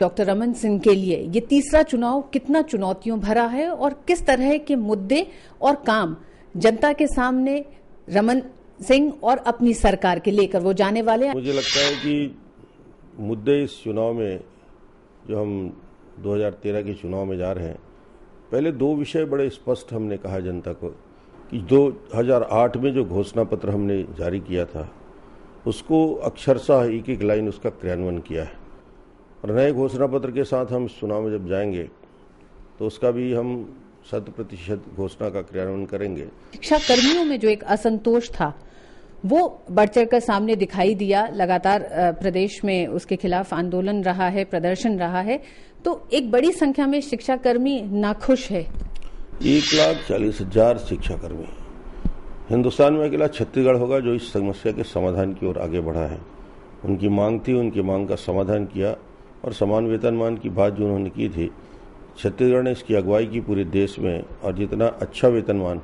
doctor Raman Singh के लिए ये तीसरा चुनाव कितना चुनौतियों भरा है और किस तरह के मुद्दे और काम जनता के सामने रमन सिंह और अपनी सरकार के लेकर वो जाने वाले हैं मुझे लगता है कि मुद्दे इस चुनाव में जो हम 2013 के चुनाव में जा रहे हैं पहले दो विषय बड़े स्पष्ट हमने कहा जनता को कि 2008 में जो घोषणा पत्र हमने जारी किया था उसको अक्षरशाह एक एक लाइन उसका क्रियान्वयन किया है और नए घोषणा पत्र के साथ हम चुनाव में जब जाएंगे तो उसका भी हम शत प्रतिशत घोषणा का क्रियान्वयन करेंगे शिक्षा कर्मियों में जो एक असंतोष था वो बढ़ चढ़ कर सामने दिखाई दिया लगातार प्रदेश में उसके खिलाफ आंदोलन रहा है प्रदर्शन रहा है तो एक बड़ी संख्या में शिक्षा कर्मी नाखुश है एक लाख चालीस हजार शिक्षा कर्मी हिंदुस्तान में अकेला छत्तीसगढ़ होगा जो इस समस्या के समाधान की ओर आगे बढ़ा है उनकी मांग थी उनकी मांग का समाधान किया और समान वेतनमान की बात जो उन्होंने की थी छत्तीसगढ़ ने इसकी अगुवाई की पूरे देश में और जितना अच्छा वेतनमान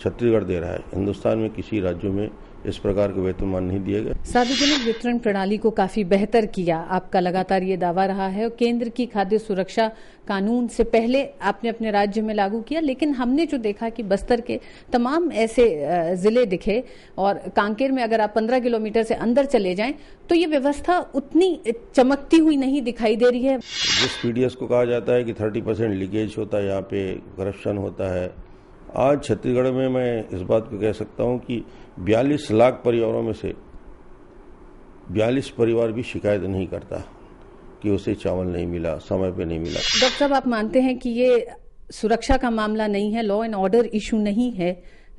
छत्तीसगढ़ दे रहा है हिंदुस्तान में किसी राज्यों में इस प्रकार के वेतनमान नहीं दिए गए सार्वजनिक वितरण प्रणाली को काफी बेहतर किया आपका लगातार ये दावा रहा है और केंद्र की खाद्य सुरक्षा कानून से पहले आपने अपने राज्य में लागू किया लेकिन हमने जो देखा कि बस्तर के तमाम ऐसे जिले दिखे और कांकेर में अगर आप पंद्रह किलोमीटर से अंदर चले जाए तो ये व्यवस्था उतनी चमकती हुई नहीं दिखाई दे रही है जिस पीडीएस को कहा जाता है कि थर्टी परसेंट लीकेज होता है यहाँ पे करप्शन होता है आज छत्तीसगढ़ में मैं इस बात को कह सकता हूं कि 42 लाख परिवारों में से 42 परिवार भी शिकायत नहीं करता कि उसे चावल नहीं मिला समय पे नहीं मिला डॉक्टर साहब आप मानते हैं कि ये सुरक्षा का मामला नहीं है लॉ एंड ऑर्डर इशू नहीं है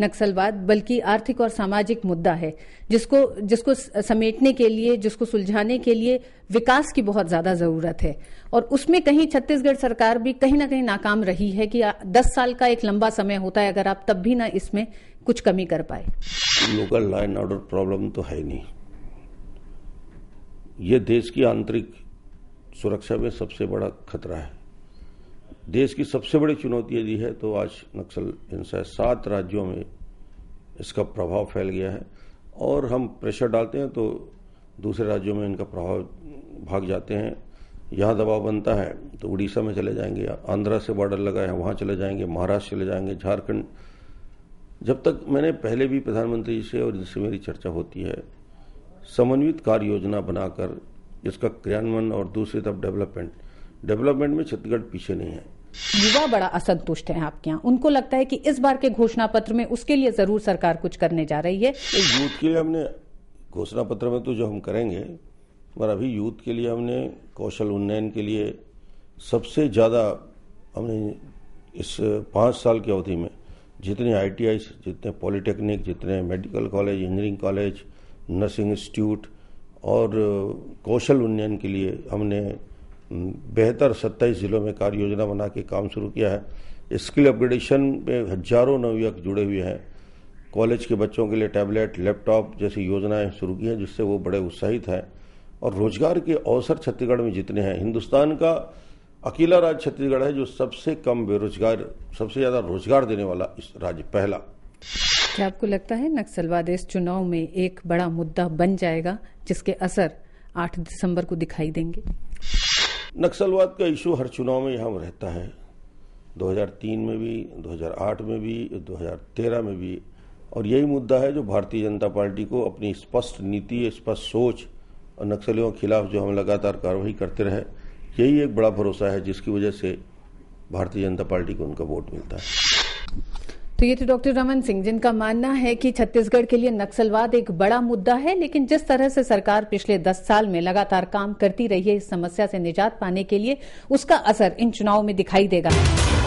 नक्सलवाद बल्कि आर्थिक और सामाजिक मुद्दा है जिसको जिसको समेटने के लिए जिसको सुलझाने के लिए विकास की बहुत ज्यादा जरूरत है और उसमें कहीं छत्तीसगढ़ सरकार भी कहीं ना कहीं नाकाम रही है कि दस साल का एक लंबा समय होता है अगर आप तब भी ना इसमें कुछ कमी कर पाए लोकल लाइन ऑर्डर प्रॉब्लम तो है नहीं ये देश की आंतरिक सुरक्षा में सबसे बड़ा खतरा है देश की सबसे बड़ी चुनौती यदि है तो आज नक्सल हिंसा सात राज्यों में इसका प्रभाव फैल गया है और हम प्रेशर डालते हैं तो दूसरे राज्यों में इनका प्रभाव भाग जाते हैं यहाँ दबाव बनता है तो उड़ीसा में चले जाएंगे आंध्रा से बॉर्डर लगा है वहाँ चले जाएंगे महाराष्ट्र चले जाएंगे झारखंड जब तक मैंने पहले भी प्रधानमंत्री जी से और जिससे मेरी चर्चा होती है समन्वित कार्य योजना बनाकर इसका क्रियान्वयन और दूसरी तरफ डेवलपमेंट डेवलपमेंट में छत्तीसगढ़ पीछे नहीं है युवा बड़ा असंतुष्ट है आपके यहाँ उनको लगता है कि इस बार के घोषणा पत्र में उसके लिए जरूर सरकार कुछ करने जा रही है तो यूथ के लिए हमने घोषणा पत्र में तो जो हम करेंगे मगर अभी यूथ के लिए हमने कौशल उन्नयन के लिए सबसे ज़्यादा हमने इस पांच साल की अवधि में जितने आईटीआई जितने पॉलिटेक्निक जितने medical college engineering college nursing institute और कौशल उन्नयन के लिए हमने बेहतर सत्ताईस जिलों में कार्य योजना बना के काम शुरू किया है स्किल अपग्रेडेशन में हजारों नवयुवक जुड़े हुए हैं कॉलेज के बच्चों के लिए टैबलेट लैपटॉप जैसी योजनाएं शुरू की हैं जिससे वो बड़े उत्साहित हैं और रोजगार के अवसर छत्तीसगढ़ में जितने हैं हिंदुस्तान का अकेला राज्य छत्तीसगढ़ है जो सबसे कम बेरोजगार सबसे ज़्यादा रोजगार देने वाला इस राज्य पहला क्या आपको लगता है नक्सलवाद इस चुनाव में एक बड़ा मुद्दा बन जाएगा जिसके असर 8 दिसंबर को दिखाई देंगे नक्सलवाद का इशू हर चुनाव में यहाँ रहता है 2003 में भी 2008 में भी 2013 में भी और यही मुद्दा है जो भारतीय जनता पार्टी को अपनी स्पष्ट नीति स्पष्ट सोच और नक्सलियों के खिलाफ जो हम लगातार कार्रवाई करते रहे यही एक बड़ा भरोसा है जिसकी वजह से भारतीय जनता पार्टी को उनका वोट मिलता है तो ये थे तो डॉक्टर रमन सिंह जिनका मानना है कि छत्तीसगढ़ के लिए नक्सलवाद एक बड़ा मुद्दा है लेकिन जिस तरह से सरकार पिछले दस साल में लगातार काम करती रही है इस समस्या से निजात पाने के लिए उसका असर इन चुनाव में दिखाई देगा